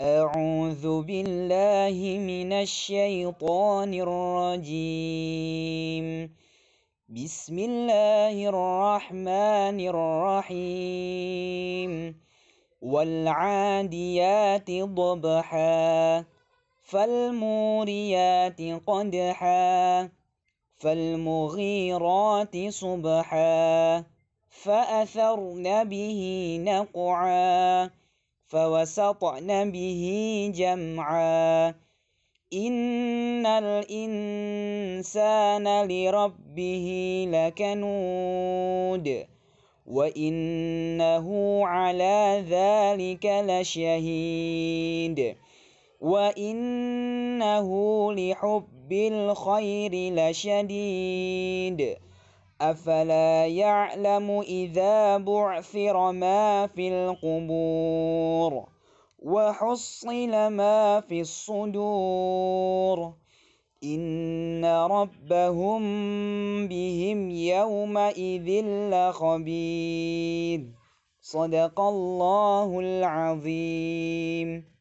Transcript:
أعوذ بالله من الشيطان الرجيم بسم الله الرحمن الرحيم والعاديات ضبحا فالموريات قدحا فالمغيرات صبحا فأثرن به نقعا فوسطنا به جمعا إن الإنسان لربه لكنود وإنه على ذلك لشهيد وإنه لحب الخير لشديد أفلا يعلم إذا بعثر ما في القبور وحصل ما في الصدور إن ربهم بهم يومئذ لخبير صدق الله العظيم